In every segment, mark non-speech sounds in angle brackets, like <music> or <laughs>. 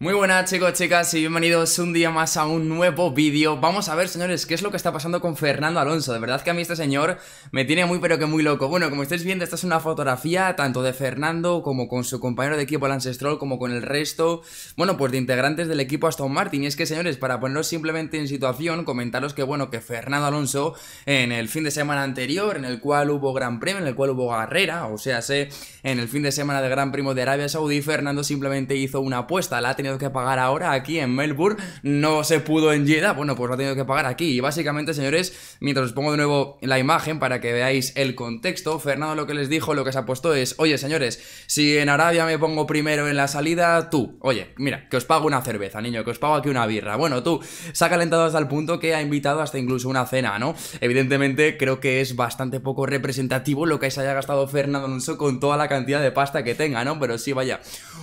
Muy buenas chicos, chicas y bienvenidos un día más a un nuevo vídeo Vamos a ver señores, qué es lo que está pasando con Fernando Alonso De verdad que a mí este señor me tiene muy pero que muy loco Bueno, como estáis viendo esta es una fotografía tanto de Fernando como con su compañero de equipo el Ancestral Como con el resto, bueno pues de integrantes del equipo Aston Martin Y es que señores, para poneros simplemente en situación Comentaros que bueno, que Fernando Alonso en el fin de semana anterior En el cual hubo Gran Premio, en el cual hubo carrera O sea, sé, en el fin de semana de Gran primo de Arabia Saudí Fernando simplemente hizo una apuesta, la ha que pagar ahora aquí en Melbourne, no se pudo en Jeddah, bueno, pues lo ha tenido que pagar aquí. Y básicamente, señores, mientras os pongo de nuevo la imagen para que veáis el contexto, Fernando lo que les dijo, lo que se ha puesto es, oye, señores, si en Arabia me pongo primero en la salida, tú, oye, mira, que os pago una cerveza, niño, que os pago aquí una birra. Bueno, tú, se ha calentado hasta el punto que ha invitado hasta incluso una cena, ¿no? Evidentemente, creo que es bastante poco representativo lo que se haya gastado Fernando Alonso con toda la cantidad de pasta que tenga, ¿no? Pero sí, vaya,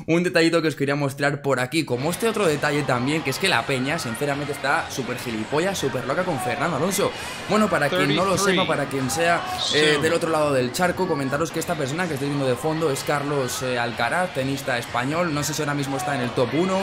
un detallito que os quería mostrar por aquí y como este otro detalle también, que es que la peña, sinceramente, está súper gilipollas, súper loca con Fernando Alonso. Bueno, para quien no lo sepa, para quien sea eh, del otro lado del charco, comentaros que esta persona que estoy viendo de fondo es Carlos eh, Alcaraz, tenista español, no sé si ahora mismo está en el top 1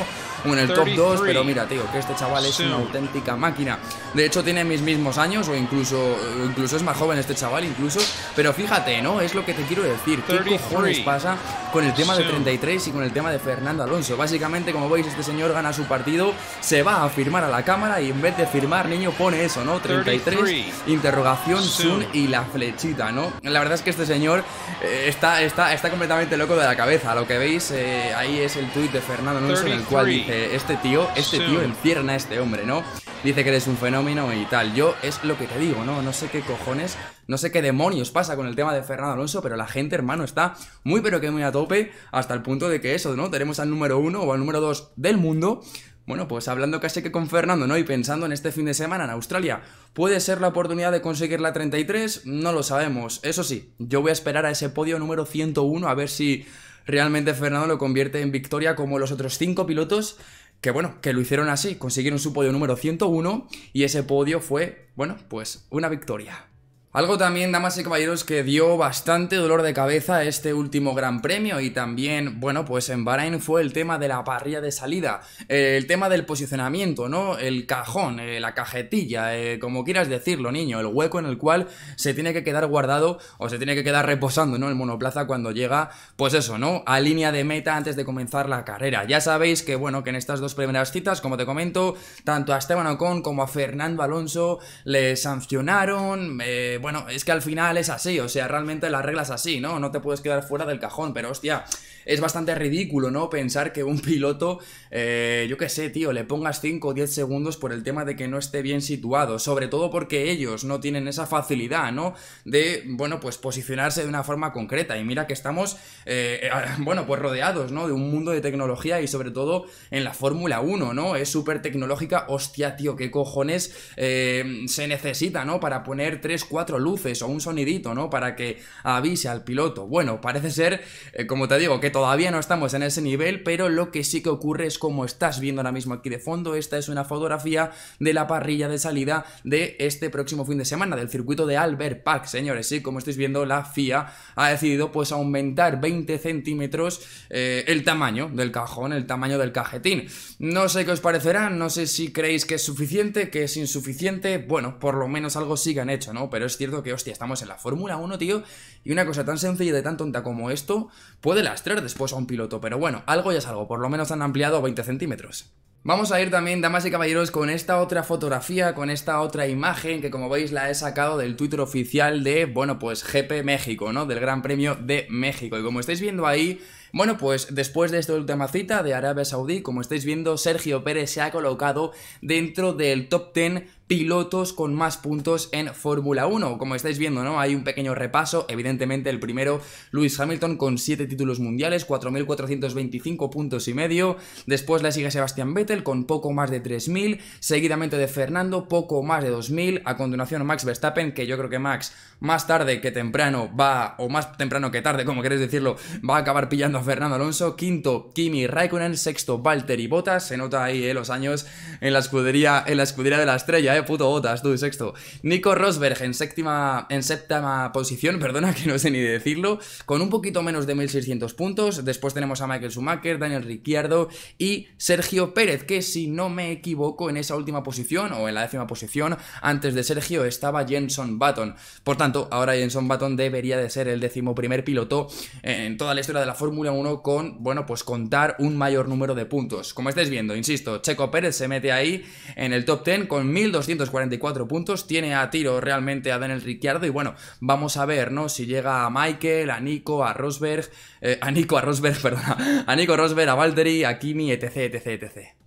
en el top 2, pero mira, tío, que este chaval es una auténtica máquina. De hecho, tiene mis mismos años o incluso, incluso es más joven este chaval, incluso. Pero fíjate, ¿no? Es lo que te quiero decir. ¿Qué cojones pasa con el tema de 33 y con el tema de Fernando Alonso? Básicamente, como veis, este señor gana su partido, se va a firmar a la cámara y en vez de firmar, niño, pone eso, ¿no? 33, interrogación, Sun y la flechita, ¿no? La verdad es que este señor eh, está, está, está completamente loco de la cabeza. Lo que veis eh, ahí es el tuit de Fernando Alonso en el cual dice este tío, este tío encierna a este hombre, ¿no? Dice que eres un fenómeno y tal. Yo es lo que te digo, ¿no? No sé qué cojones, no sé qué demonios pasa con el tema de Fernando Alonso, pero la gente, hermano, está muy pero que muy a tope hasta el punto de que eso, ¿no? Tenemos al número uno o al número dos del mundo bueno, pues hablando casi que con Fernando, ¿no? Y pensando en este fin de semana en Australia, ¿puede ser la oportunidad de conseguir la 33? No lo sabemos. Eso sí, yo voy a esperar a ese podio número 101 a ver si realmente Fernando lo convierte en victoria como los otros cinco pilotos que bueno, que lo hicieron así, consiguieron su podio número 101 y ese podio fue, bueno, pues una victoria. Algo también, damas y caballeros, que dio bastante dolor de cabeza este último gran premio y también, bueno, pues en Bahrein fue el tema de la parrilla de salida, eh, el tema del posicionamiento, ¿no? El cajón, eh, la cajetilla, eh, como quieras decirlo, niño, el hueco en el cual se tiene que quedar guardado o se tiene que quedar reposando, ¿no? El monoplaza cuando llega, pues eso, ¿no? A línea de meta antes de comenzar la carrera. Ya sabéis que, bueno, que en estas dos primeras citas, como te comento, tanto a Esteban Ocon como a Fernando Alonso le sancionaron, bueno, es que al final es así, o sea, realmente las reglas así, ¿no? No te puedes quedar fuera del cajón, pero hostia, es bastante ridículo, ¿no? Pensar que un <laughs> piloto, eh, yo qué sé, tío, le pongas 5 o 10 segundos por el tema de que no esté bien situado, sobre todo porque ellos no tienen esa facilidad, ¿no? De, bueno, pues posicionarse de una forma concreta. Y mira que estamos, eh, eh, <laughs> bueno, pues rodeados, ¿no? De un mundo de tecnología y sobre todo en la Fórmula 1, ¿no? Es súper tecnológica, hostia, tío, qué cojones se necesita, ¿no? Para poner 3, 4 luces o un sonidito, ¿no? Para que avise al piloto. Bueno, parece ser, eh, como te digo, que todavía no estamos en ese nivel, pero lo que sí que ocurre es como estás viendo ahora mismo aquí de fondo, esta es una fotografía de la parrilla de salida de este próximo fin de semana, del circuito de Albert Park, señores, sí, como estáis viendo, la FIA ha decidido pues aumentar 20 centímetros eh, el tamaño del cajón, el tamaño del cajetín. No sé qué os parecerá, no sé si creéis que es suficiente, que es insuficiente, bueno, por lo menos algo sigan hecho, ¿no? Pero es cierto que, hostia, estamos en la Fórmula 1, tío, y una cosa tan sencilla y tan tonta como esto puede lastrar después a un piloto, pero bueno, algo ya es algo, por lo menos han ampliado 20 centímetros. Vamos a ir también, damas y caballeros, con esta otra fotografía, con esta otra imagen que como veis la he sacado del Twitter oficial de, bueno, pues GP México, ¿no? Del Gran Premio de México. Y como estáis viendo ahí, bueno, pues después de esta última cita de Arabia Saudí, como estáis viendo, Sergio Pérez se ha colocado dentro del top 10 pilotos con más puntos en Fórmula 1. Como estáis viendo, ¿no? Hay un pequeño repaso. Evidentemente, el primero, Lewis Hamilton, con 7 títulos mundiales, 4.425 puntos y medio. Después le sigue Sebastián Vettel, con poco más de 3.000. Seguidamente de Fernando, poco más de 2.000. A continuación, Max Verstappen, que yo creo que Max, más tarde que temprano, va, o más temprano que tarde, como queréis decirlo, va a acabar pillando Fernando Alonso, quinto Kimi Raikkonen, sexto Valtteri Bottas, se nota ahí eh, los años en la escudería en la escudería de la estrella, eh, puto Bottas, tú, sexto. Nico Rosberg en séptima en séptima posición, <laughs> perdona que no sé ni decirlo, con un poquito menos de 1600 puntos. Después tenemos a Michael Schumacher, Daniel Ricciardo y Sergio Pérez, que si no me equivoco en esa última posición o en la décima posición antes de Sergio estaba Jenson Button. Por tanto, ahora Jenson Button debería de ser el décimo primer piloto en toda la historia de la Fórmula uno con, bueno, pues contar un mayor número de puntos. Como estáis viendo, insisto, Checo Pérez se mete ahí en el top 10 con 1.244 puntos, tiene a tiro realmente a Daniel Ricciardo y bueno, vamos a ver, ¿no? Si llega a Michael, a Nico, a Rosberg, eh, a Nico, a Rosberg, <laughs> perdona a Nico Rosberg, a Valtteri, a Kimi, etc, etc, etc.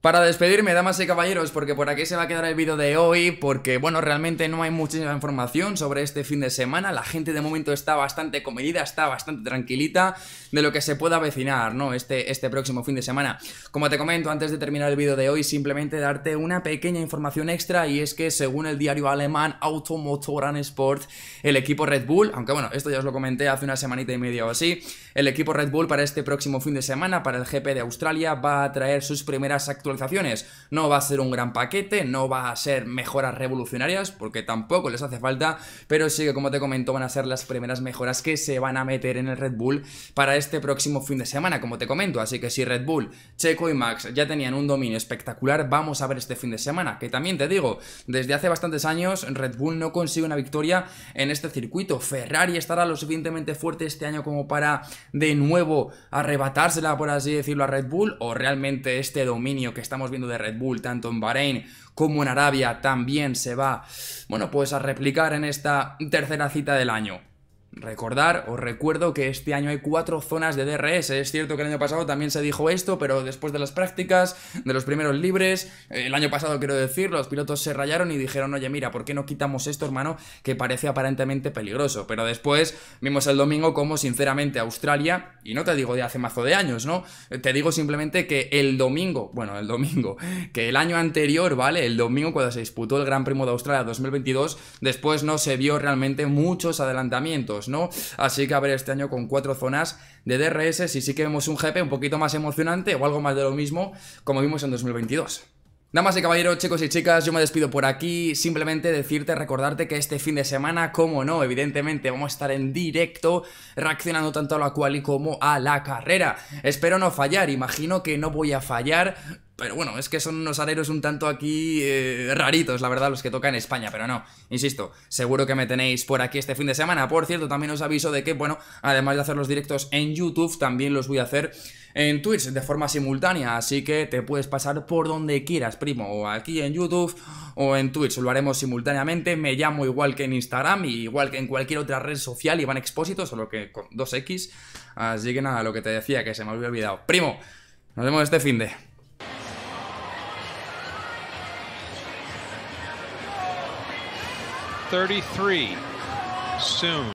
Para despedirme, damas y caballeros, porque por aquí se va a quedar el vídeo de hoy, porque bueno, realmente no hay muchísima información sobre este fin de semana, la gente de momento está bastante comedida, está bastante tranquilita de lo que se pueda avecinar, ¿no? Este, este próximo fin de semana. Como te comento, antes de terminar el vídeo de hoy, simplemente darte una pequeña información extra, y es que según el diario alemán Automotoran Sport, el equipo Red Bull, aunque bueno, esto ya os lo comenté hace una semanita y media o así, el equipo Red Bull para este próximo fin de semana, para el GP de Australia, va a traer sus primeras actuaciones no va a ser un gran paquete, no va a ser mejoras revolucionarias, porque tampoco les hace falta, pero sí que como te comento van a ser las primeras mejoras que se van a meter en el Red Bull para este próximo fin de semana, como te comento, así que si Red Bull, Checo y Max ya tenían un dominio espectacular, vamos a ver este fin de semana, que también te digo, desde hace bastantes años Red Bull no consigue una victoria en este circuito, Ferrari estará lo suficientemente fuerte este año como para de nuevo arrebatársela, por así decirlo, a Red Bull, o realmente este dominio que que estamos viendo de Red Bull, tanto en Bahrein como en Arabia, también se va, bueno, pues a replicar en esta tercera cita del año recordar, os recuerdo que este año hay cuatro zonas de DRS. Es cierto que el año pasado también se dijo esto, pero después de las prácticas, de los primeros libres, eh, el año pasado quiero decir, los pilotos se rayaron y dijeron, oye, mira, ¿por qué no quitamos esto, hermano? Que parece aparentemente peligroso. Pero después vimos el domingo como, sinceramente, Australia, y no te digo de hace mazo de años, ¿no? Te digo simplemente que el domingo, bueno, el domingo, <laughs> que el año anterior, ¿vale? El domingo cuando se disputó el Gran Primo de Australia 2022, después no se vio realmente muchos adelantamientos. Así que a ver este año con cuatro zonas de DRS si sí que vemos un GP un poquito más emocionante o algo más de lo mismo como vimos en 2022. más y caballeros, chicos y chicas, yo me despido por aquí, simplemente decirte, recordarte que este fin de semana, como no, evidentemente vamos a estar en directo reaccionando tanto a la quali como a la carrera. Espero no fallar, imagino que no voy a fallar, pero bueno, es que son unos areros un tanto aquí eh, raritos, la verdad, los que toca en España, pero no, insisto, seguro que me tenéis por aquí este fin de semana. Por cierto, también os aviso de que, bueno, además de hacer los directos en YouTube, también los voy a hacer en Twitch de forma simultánea, así que te puedes pasar por donde quieras, primo, o aquí en YouTube o en Twitch, lo haremos simultáneamente, me llamo igual que en Instagram, y igual que en cualquier otra red social, y van expósitos, solo que con 2X, así que nada, lo que te decía, que se me había olvidado. Primo, nos vemos este fin de... 33 soon.